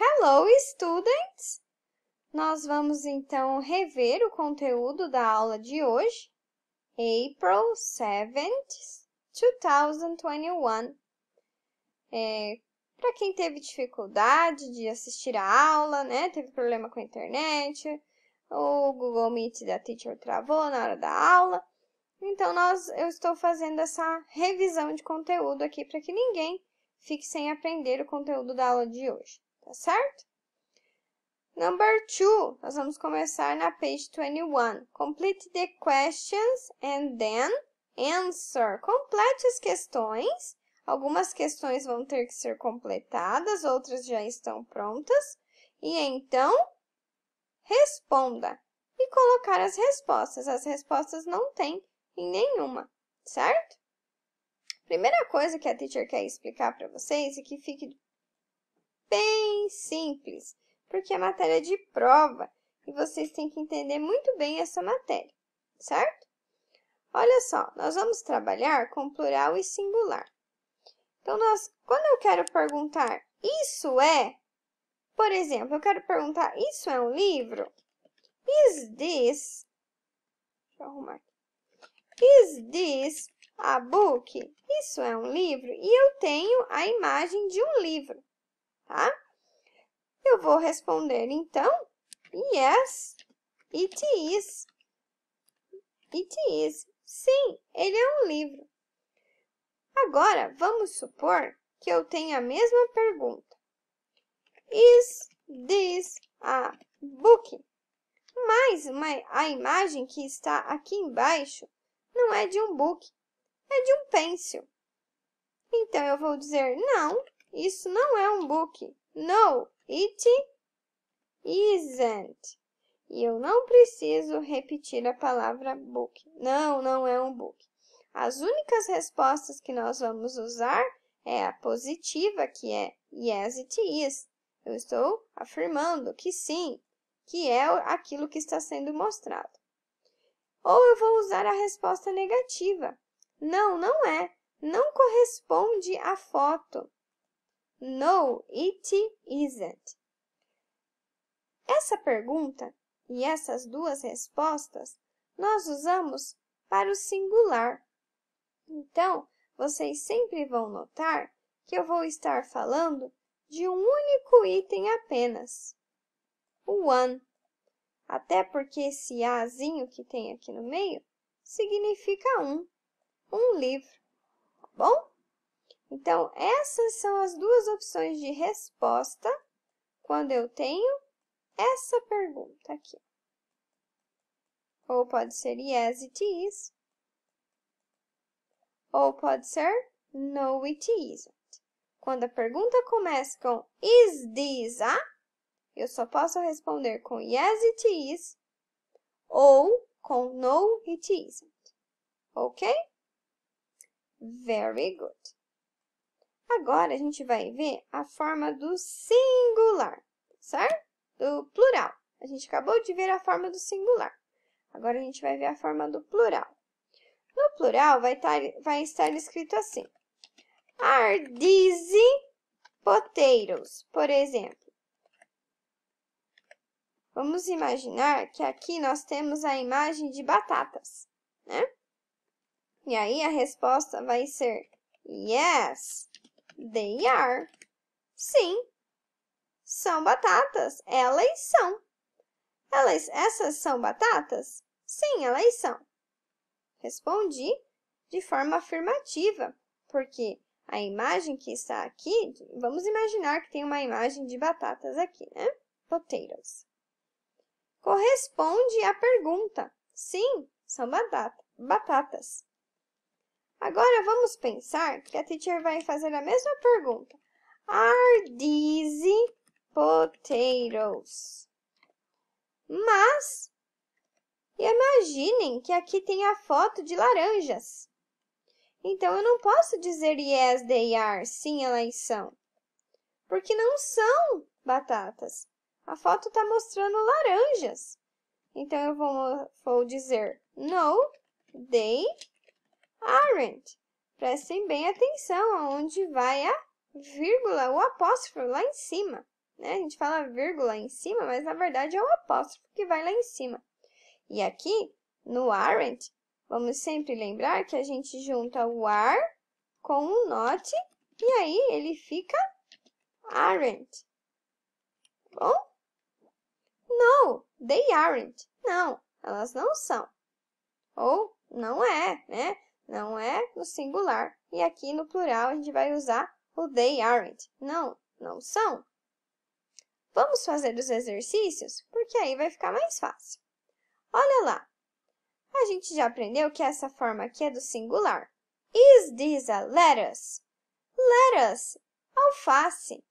Hello, students! Nós vamos então rever o conteúdo da aula de hoje, April 7 2021. É, Para quem teve dificuldade de assistir a aula, né, teve problema com a internet, o Google Meet da Teacher travou na hora da aula, então nós, eu estou fazendo essa revisão de conteúdo aqui para que ninguém fique sem aprender o conteúdo da aula de hoje tá certo? Number two, nós vamos começar na page 21. Complete the questions and then answer. Complete as questões. Algumas questões vão ter que ser completadas, outras já estão prontas. E então, responda. E colocar as respostas. As respostas não tem em nenhuma, certo? Primeira coisa que a teacher quer explicar para vocês e que fique bem simples, porque é matéria de prova e vocês têm que entender muito bem essa matéria, certo? Olha só, nós vamos trabalhar com plural e singular. Então, nós, quando eu quero perguntar isso é, por exemplo, eu quero perguntar isso é um livro? Is this, deixa eu arrumar aqui, is this a book? Isso é um livro? E eu tenho a imagem de um livro tá? Eu vou responder então, yes, it is. It is. Sim, ele é um livro. Agora, vamos supor que eu tenha a mesma pergunta. Is this a book? Mas uma, a imagem que está aqui embaixo não é de um book, é de um pêncil. Então, eu vou dizer não, isso não é um book. No, it isn't. E eu não preciso repetir a palavra book. Não, não é um book. As únicas respostas que nós vamos usar é a positiva, que é yes, it is. Eu estou afirmando que sim, que é aquilo que está sendo mostrado. Ou eu vou usar a resposta negativa. Não, não é. Não corresponde à foto. No, it isn't. Essa pergunta e essas duas respostas nós usamos para o singular. Então, vocês sempre vão notar que eu vou estar falando de um único item apenas, o one. Até porque esse azinho que tem aqui no meio significa um, um livro, tá bom? Então, essas são as duas opções de resposta quando eu tenho essa pergunta aqui. Ou pode ser yes it is, ou pode ser no it isn't. Quando a pergunta começa com is this a, eu só posso responder com yes it is ou com no it isn't. Ok? Very good. Agora, a gente vai ver a forma do singular, certo? Do plural. A gente acabou de ver a forma do singular. Agora, a gente vai ver a forma do plural. No plural, vai, tar, vai estar escrito assim. Are these potatoes, por exemplo? Vamos imaginar que aqui nós temos a imagem de batatas, né? E aí, a resposta vai ser yes. They are. Sim. São batatas. Elas são. Elas, essas são batatas? Sim, elas são. Respondi de forma afirmativa, porque a imagem que está aqui, vamos imaginar que tem uma imagem de batatas aqui, né? Potatoes. Corresponde à pergunta. Sim, são batata, batatas. Agora vamos pensar que a teacher vai fazer a mesma pergunta. Are these potatoes? Mas, imaginem que aqui tem a foto de laranjas. Então, eu não posso dizer yes, they are, sim, elas são. Porque não são batatas. A foto está mostrando laranjas. Então, eu vou, vou dizer no, they aren't. Prestem bem atenção aonde vai a vírgula, o apóstrofo lá em cima. Né? A gente fala vírgula em cima, mas na verdade é o apóstrofo que vai lá em cima. E aqui, no aren't, vamos sempre lembrar que a gente junta o are com o not e aí ele fica aren't. Bom? No, they aren't. Não, elas não são. Ou não é, né? não é no singular. E aqui no plural a gente vai usar o they aren't. Não, não são. Vamos fazer os exercícios, porque aí vai ficar mais fácil. Olha lá. A gente já aprendeu que essa forma aqui é do singular. Is this a lettuce? Lettuce, alface.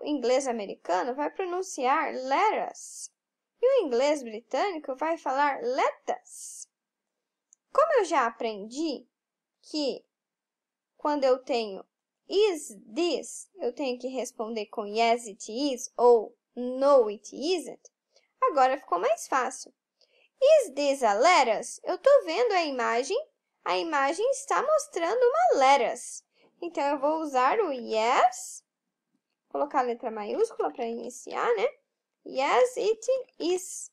O inglês americano vai pronunciar lettuce. E o inglês britânico vai falar lettuce. Como eu já aprendi que quando eu tenho is this, eu tenho que responder com yes it is ou no it isn't, agora ficou mais fácil. Is this a lettuce? Eu estou vendo a imagem, a imagem está mostrando uma lettuce. Então, eu vou usar o yes, colocar a letra maiúscula para iniciar, né? Yes, it is.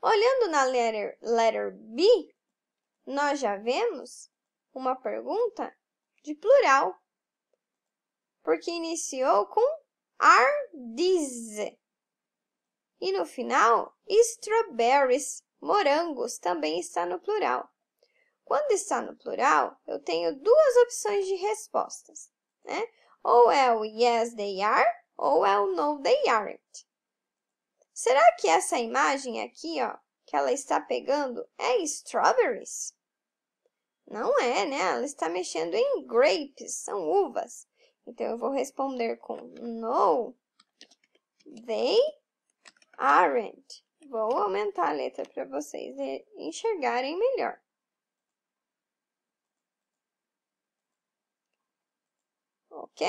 Olhando na letter, letter B, nós já vemos uma pergunta de plural, porque iniciou com are these. E no final, strawberries, morangos, também está no plural. Quando está no plural, eu tenho duas opções de respostas, né? Ou é o yes, they are, ou é o no, they aren't. Será que essa imagem aqui, ó, que ela está pegando é strawberries? Não é, né? Ela está mexendo em grapes, são uvas. Então, eu vou responder com no, they aren't. Vou aumentar a letra para vocês enxergarem melhor. Ok?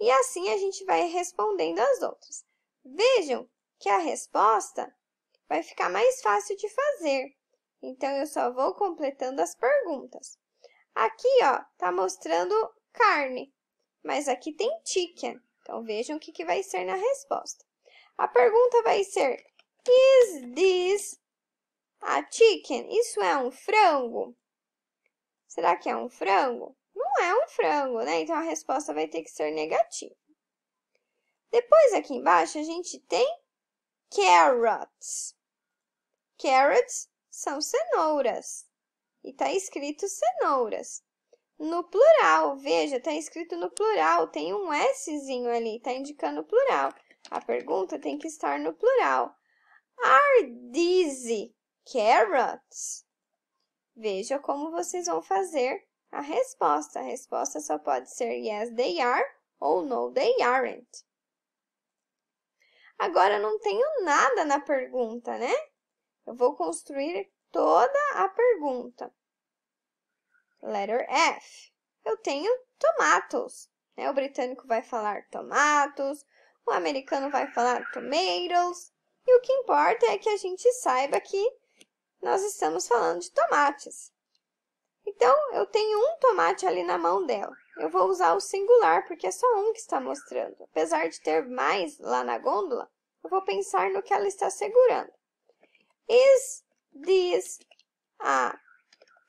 E assim a gente vai respondendo as outras. Vejam que a resposta vai ficar mais fácil de fazer. Então, eu só vou completando as perguntas. Aqui, ó, tá mostrando carne, mas aqui tem chicken. Então, vejam o que, que vai ser na resposta. A pergunta vai ser, is this a chicken? Isso é um frango? Será que é um frango? Não é um frango, né? Então, a resposta vai ter que ser negativa. Depois, aqui embaixo, a gente tem carrots. Carrots são cenouras. E está escrito cenouras. No plural, veja, está escrito no plural, tem um Szinho ali, está indicando plural. A pergunta tem que estar no plural. Are these carrots? Veja como vocês vão fazer a resposta. A resposta só pode ser yes, they are ou no, they aren't. Agora não tenho nada na pergunta, né? Eu vou construir toda a pergunta. Letter F. Eu tenho tomatos. Né? O britânico vai falar tomatos, o americano vai falar tomatoes. E o que importa é que a gente saiba que nós estamos falando de tomates. Então, eu tenho um tomate ali na mão dela. Eu vou usar o singular, porque é só um que está mostrando. Apesar de ter mais lá na gôndola, eu vou pensar no que ela está segurando. Is this a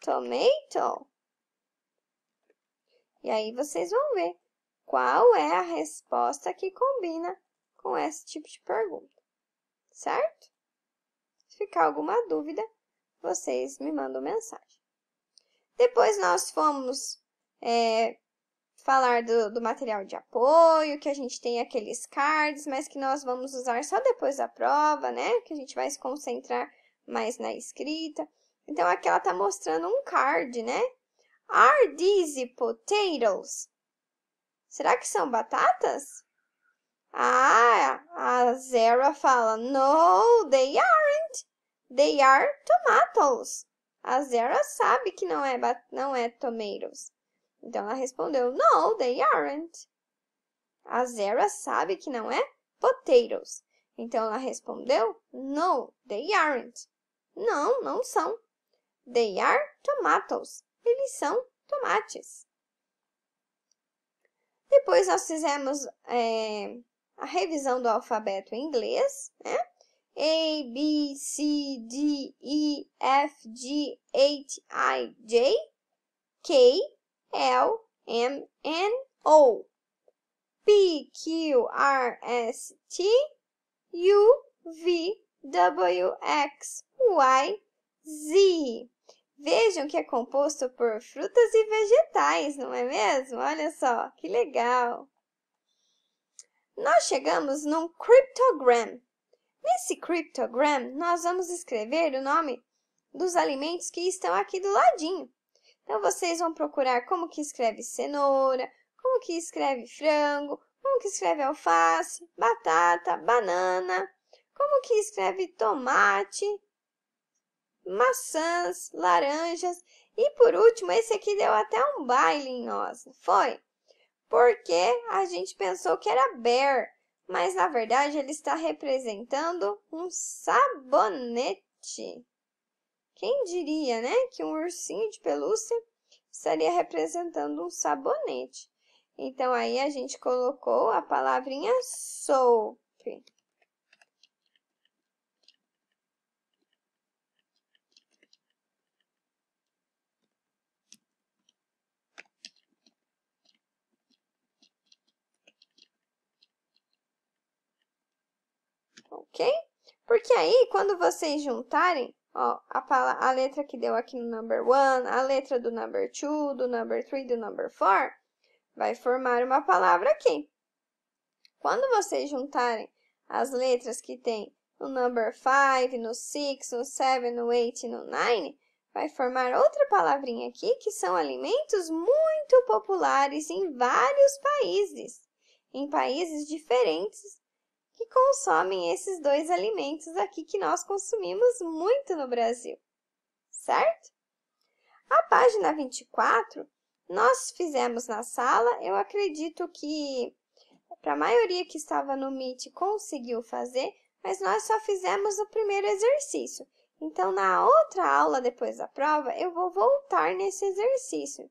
tomato? E aí vocês vão ver qual é a resposta que combina com esse tipo de pergunta, certo? Se ficar alguma dúvida, vocês me mandam mensagem. Depois nós fomos é, falar do, do material de apoio, que a gente tem aqueles cards, mas que nós vamos usar só depois da prova, né? Que a gente vai se concentrar mais na escrita. Então, aqui ela está mostrando um card, né? Are these potatoes? Será que são batatas? Ah, a Zara fala, no, they aren't. They are tomatoes. A Zara sabe que não é, não é tomatoes. Então ela respondeu: No, they aren't. A Zara sabe que não é potatoes. Então ela respondeu: No, they aren't. Não, não são. They are tomatoes. Eles são tomates. Depois nós fizemos é, a revisão do alfabeto em inglês, né? A, B, C, D, E, F, G, H, I, J, K, L M N O P Q R S T U V W X Y Z. Vejam que é composto por frutas e vegetais, não é mesmo? Olha só, que legal! Nós chegamos num criptogram. Nesse criptogram, nós vamos escrever o nome dos alimentos que estão aqui do ladinho. Então vocês vão procurar como que escreve cenoura, como que escreve frango, como que escreve alface, batata, banana, como que escreve tomate, maçãs, laranjas. E por último, esse aqui deu até um baile em nós, foi? Porque a gente pensou que era bear, mas na verdade ele está representando um sabonete. Quem diria, né, que um ursinho de pelúcia estaria representando um sabonete? Então aí a gente colocou a palavrinha soap. ok? Porque aí, quando vocês juntarem Ó, a, a letra que deu aqui no number one, a letra do number two, do number three, do number four, vai formar uma palavra aqui. Quando vocês juntarem as letras que tem no number five, no six, no seven, no eight e no nine, vai formar outra palavrinha aqui, que são alimentos muito populares em vários países, em países diferentes que consomem esses dois alimentos aqui que nós consumimos muito no Brasil, certo? A página 24, nós fizemos na sala, eu acredito que para a maioria que estava no Meet conseguiu fazer, mas nós só fizemos o primeiro exercício. Então, na outra aula depois da prova, eu vou voltar nesse exercício.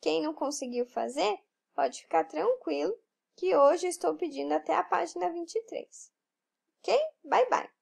Quem não conseguiu fazer, pode ficar tranquilo que hoje estou pedindo até a página 23. Ok? Bye bye!